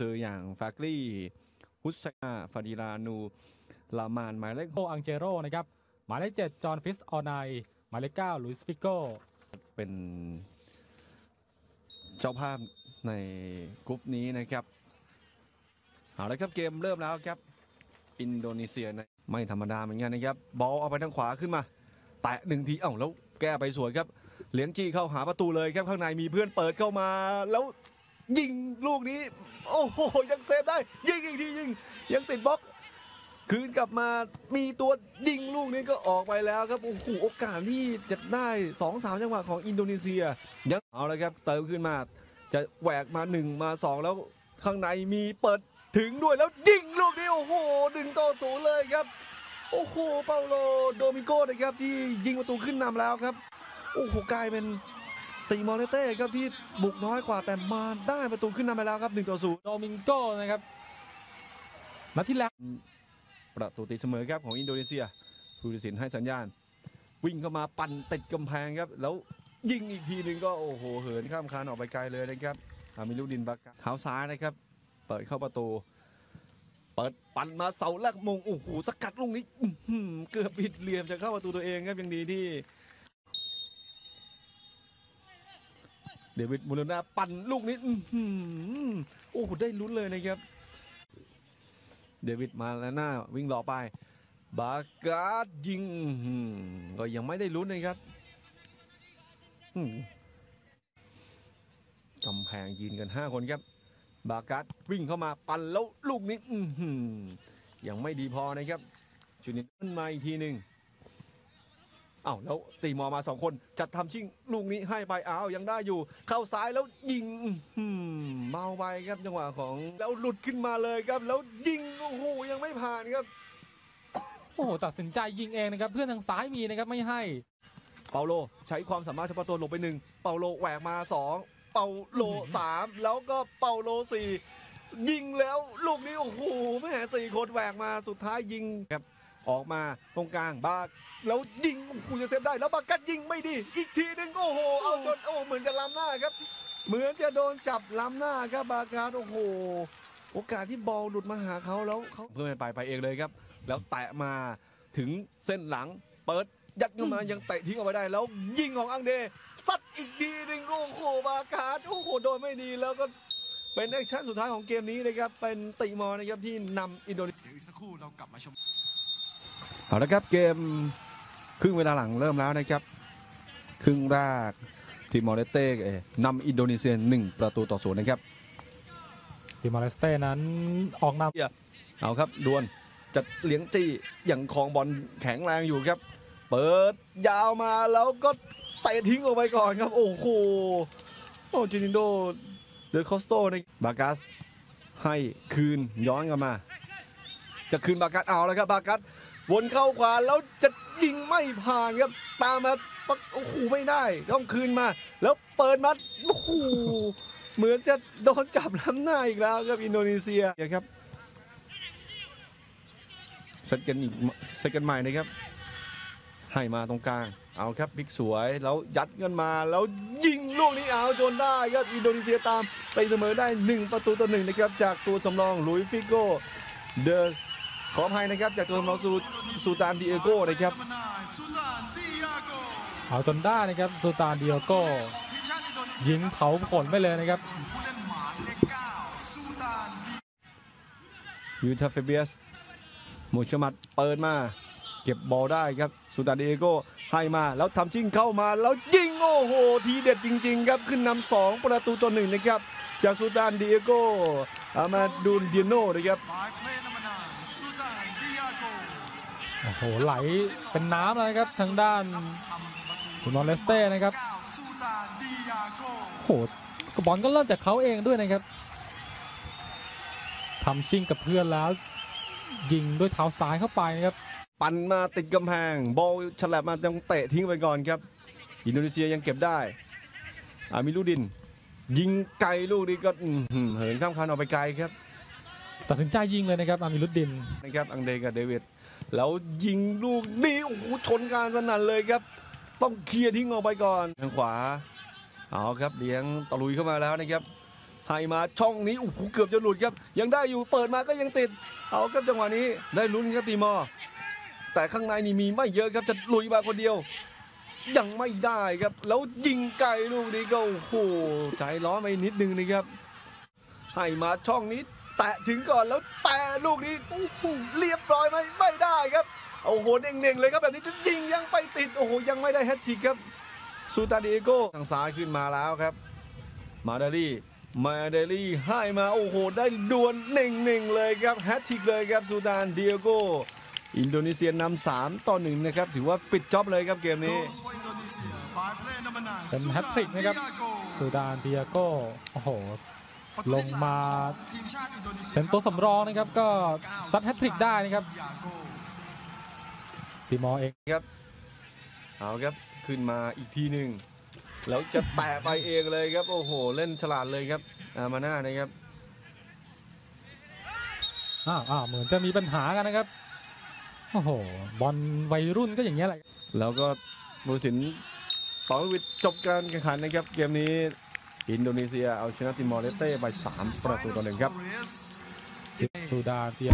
ซืออย่างฟากรี่ฮุสซาฟาดิลานูลามานหมายเลขโออังเจโรนะครับหมายเลขเจ็ดจอห์นฟิสออนไนหมายเลขเก้าลุยส์ฟิโกเป็นเจ้าภาพในกรุ๊ปนี้นะครับเอาละครับเกมเริ่มแล้วครับอินโดนีเซียนะไม่ธรรมดาเหมือนกันนะครับบอลเอาไปทางขวาขึ้นมา แตะหนึ่งทีเอ้าแล้วแก้ไปสวยครับเหลียงจี้เข้าหาประตูเลยครับข้างในมีเพื่อนเปิดเข้ามาแล้วยิงลูกนี้ โอ้โห ยังเซฟได้ ยิงอีกที ยิง ยังติดบล็อก คืนกลับมา มีตัว ยิงลูกนี้ก็ออกไปแล้วครับ โอ้โห โอกาสที่จะได้2อสาจังหวะของอินโดนีเซีย ยังเอาเลยครับ เติมขึ้นมา จะแหวกมา1มา2 แล้ว ข้างในมีเปิดถึงด้วยแล้ว ยิงลูกนี้โอ้โหดึงต่อศูนย์เลยครับ โอ้โห เปาโล โดมิโก้ นะครับ ที่ยิงประตูขึ้นนำแล้วครับ โอ้โห กลายเป็นตีมอเลเต้ครับที่บุกน้อยกว่า แต่มาได้ประตูขึ้นนำไปแล้วครับ1ต่อ0โดมิงโกนะครับนาที่แล้วประตูตีเสมอครับของอินโดนีเซียผู้ตัดสินให้สัญญาณ วิ่งเข้ามาปั่นติดกำแพงครับแล้วยิงอีกทีนึงก็โอ้โหเหินข้ามคานออกไปไกลเลยนะครับอามิลูดินบักเท้าซ้ายนะครับ เปิดเข้าประตู เปิดปั่นมาเสาแรกมงโอ้โหสกัดลูกนี้เกือบผิดเหลี่ยมจะเข้าประตูตัวเองครับยังดีที่เดวิดมูเลนาปั่นลูกนี้โอ้โห ได้ลุ้นเลยนะครับ เดวิดมาแล้วหน้าวิ่งหล่อไป บาการดยิง ก็ยังไม่ได้ลุ้นนะครับกำแพงยืนกัน 5 คนครับ บากา์ดวิ่งเข้ามาปั่นแล้ว ลูกนี้ยังไม่ดีพอ นะครับ ชุดนี้ขึ้นมาอีกทีหนึ่งอ้าวแล้วตีมอมาสองคน จัดทำชิ่งลูกนี้ให้ไปอ้าวยังได้อยู่ เข้าซ้ายแล้วยิงเมาไปครับจังหวะของ แล้วหลุดขึ้นมาเลยครับ แล้วยิงโอ้โหยังไม่ผ่านครับโอ้โหตัดสินใจยิงเองนะครับเพื่อนทางซ้ายมีนะครับไม่ให้ เปาโลใช้ความสามารถเฉพาะตัวลงไปหนึ่งเปาโลแหวกมาสองเปาโลสามแล้วก็เปาโลสี่ยิงแล้วลูกนี้โอ้โหแม่สี่คนแหวกมาสุดท้ายยิงครับออกมาตรงกลางบากแล้วยิงคู้จะเซฟได้แล้วบากัดยิงไม่ดี อีกทีนึงโอ้โหเอาจนโอ้เหมือนจะล้ำหน้าครับ เหมือนจะโดนจับล้ำหน้าครับบากัดโอ้โห โอกาสที่บอลหลุดมาหาเขาแล้วเขาเพื่อนไปไปเองเลยครับ แล้วแตะมาถึงเส้นหลัง เปิดยัดเข้ามายังเตะทิ้งเอาไว้ได้แล้วยิงของอังเดตัดอีกดีนึงโอ้โห บาการ์ดโอ้โหโดนไม่ดี แล้วก็เป็นแอคชั่นสุดท้ายของเกมนี้เลยครับ เป็นติมอนะครับที่นำอินโดนีเซียอีกสักครู่เรากลับมาชมเอาละครับเกมครึ่งเวลาหลังเริ่มแล้วนะครับครึ่งแรกทีมมอร์เต้นำอินโดนีเซียหนึ่งประตูต่อศูนย์นะครับ ทีมมอร์เต้นั้นออกนำเอาครับดวน จะเลี้ยงจี้อย่างของบอลแข็งแรงอยู่ครับ เปิดยาวมาแล้วก็เตะทิ้งออกไปก่อนครับโอ้โหโอ้จินินโดเดอคอสโตในบากัส ให้คืนย้อนกลับมา จะคืนบากัสเอาแล้วครับบากัสวนเข้าขวาแล้วจะยิงไม่ผ่านครับตามมาปโอ้โหไม่ได้ต้องคืนมา แล้วเปิดมัดโอ้โหเหมือนจะโดนจับล้ำหน้าอีกแล้วครับอินโดนีเซียครับเซตกันอีกเซตกันใหม่นะครับให้มาตรงกลางเอาครับพลิกสวยแล้วยัดเงินมาแล้วยิงลูกนี้เอาจนได้ครับอินโดนีเซียตามไปเสมอได้ 1 ประตูต่อหนึ่งนะครับจากตัวสำรองลุยฟิโกเดอขออภัยนะครับจากตัวของสูตานดิเอโก้นะครับเอาจนได้นะครับสูตานดิเอโก้ยิงเผาผลไปเลยนะครับยูทาเฟเบียสมูชมัดเปิดมาเก็บบอลได้ครับสูตานดิเอโก้ให้มาแล้วทำชิงเข้ามาแล้วยิงโอ้โห ทีเด็ดจริงๆครับขึ้นนำสองประตูต่อหนึ่งนะครับจากสูตานดิเอโก้อามาดูนเดียโน่นะครับโอ้โหไหลเป็นน้ำเลยครับทางด้านคุณนอนเลสเต้นะครับโหบอลก็เริ่มจากเขาเองด้วยนะครับทำชิงกับเพื่อนแล้วยิงด้วยเท้าซ้ายเข้าไปนะครับปั่นมาติดกำแพงบอลฉลับมายังเตะทิ้งไปก่อนครับ อินโดนีเซียยังเก็บได้อามิลูดิน ยิงไกลลูกนี้ก็เหินข้ามคานออกไปไกลครับตัดสินใจยิงเลยนะครับอามิลูดินนะครับอังเดกับเดวิดแล้วยิงลูกนี้โอ้โหชนการสนั่นเลยครับ ต้องเคลียร์ทิ้งออกไปก่อนทางขวา เอาครับเลี้ยงตะลุยเข้ามาแล้วนะครับให้มาช่องนี้โอ้โหเกือบจะหลุดครับ ยังได้อยู่เปิดมาก็ยังติด เอาครับจังหวะนี้ได้ลุ้นครับตีมอแต่ข้างในนี่มีไม่เยอะครับจะลุยมาคนเดียว ยังไม่ได้ครับ แล้วยิงไกลลูกนี้ก็โอ้โหใจร้อนไปนิดนึงนะครับให้มาช่องนี้แตะถึงก่อนแล้วแตะลูกนี้เรียบร้อยไหมไม่โอ้โหเน่งๆเลยครับแบบนี้จริงยังไปติดโอ้โหยังไม่ได้แฮตทริกครับซูตาดิเอโก้ทางซ้ายขึ้นมาแล้วครับ มาเดลี่มาเดลี่ให้มาโอ้โหได้ดวลเน่งๆเลยครับแฮตทริกเลยครับซูตานดิเอโก้อินโดนีเซียนำสามต่อหนึ่งนะครับถือว่าปิดจ็อบเลยครับเกมนี้เป็นแฮตทริกนะครับซูตานเดียโก้โอ้โหลงมาเป็นตัวสำรองนะครับก็ซัดแฮตทริกได้นะครับี่มอเองครับเอาครับขึ้นมาอีกทีหนึ่งแล้วจะแตะไปเองเลยครับโอ้โหเล่นฉลาดเลยครับอามาน่านะครับอ้าวอ้าวเหมือนจะมีปัญหากันนะครับโอ้โหบอลวัยรุ่นก็อย่างเงี้ยแหละแล้วก็มูสินตองวิทจบการแข่งขันนะครับเกมนี้อินโดนีเซียเอาชนะติมอร์เลสเต้ไป3ประตูต่อหนึ่งครับสุดาเตีย